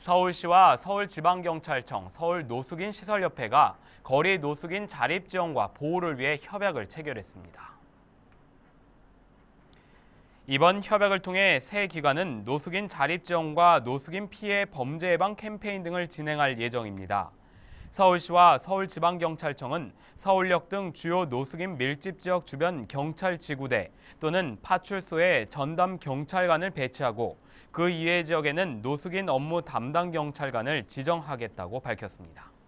서울시와 서울지방경찰청, 서울노숙인시설협회가 거리 노숙인 자립 지원과 보호를 위해 협약을 체결했습니다. 이번 협약을 통해 새 기관은 노숙인 자립 지원과 노숙인 피해 범죄 예방 캠페인 등을 진행할 예정입니다. 서울시와 서울지방경찰청은 서울역 등 주요 노숙인 밀집 지역 주변 경찰 지구대 또는 파출소에 전담 경찰관을 배치하고 그 이외 지역에는 노숙인 업무 담당 경찰관을 지정하겠다고 밝혔습니다.